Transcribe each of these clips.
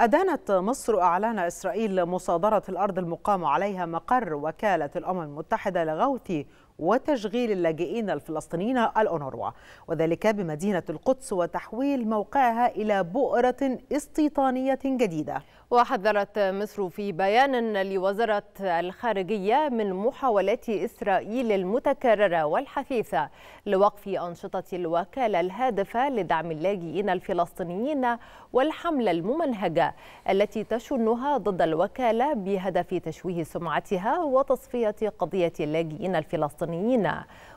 أدانت مصر أعلان إسرائيل مصادرة الأرض المقام عليها مقر وكالة الأمم المتحدة لغوث وتشغيل اللاجئين الفلسطينيين الأونروا وذلك بمدينة القدس وتحويل موقعها إلى بؤرة استيطانية جديدة وحذرت مصر في بيان لوزارة الخارجية من محاولات إسرائيل المتكررة والحثيثة لوقف أنشطة الوكالة الهادفة لدعم اللاجئين الفلسطينيين والحملة الممنهجة التي تشنها ضد الوكالة بهدف تشويه سمعتها وتصفية قضية اللاجئين الفلسطينيين الوطنيين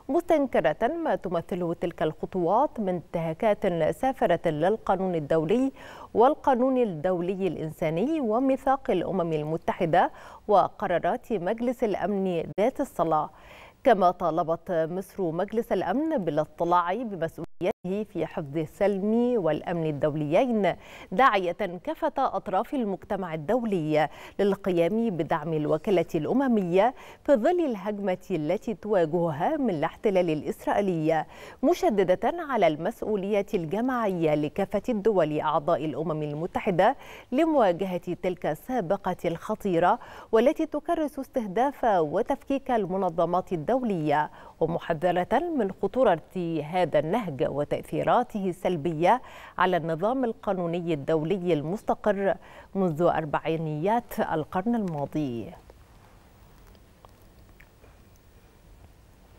مستنكرة ما تمثله تلك الخطوات من انتهاكات سافرة للقانون الدولي والقانون الدولي الإنساني وميثاق الأمم المتحدة وقرارات مجلس الأمن ذات الصلاة كما طالبت مصر مجلس الأمن بالاطلاع بمسؤولية في حفظ السلم والأمن الدوليين داعية كافة أطراف المجتمع الدولي للقيام بدعم الوكالة الأممية في ظل الهجمة التي تواجهها من الاحتلال الإسرائيلي مشددة على المسؤولية الجماعية لكافة الدول أعضاء الأمم المتحدة لمواجهة تلك السابقة الخطيرة والتي تكرس استهداف وتفكيك المنظمات الدولية ومحذرة من خطورة هذا النهج وت وتأثيراته السلبية على النظام القانوني الدولي المستقر منذ أربعينيات القرن الماضي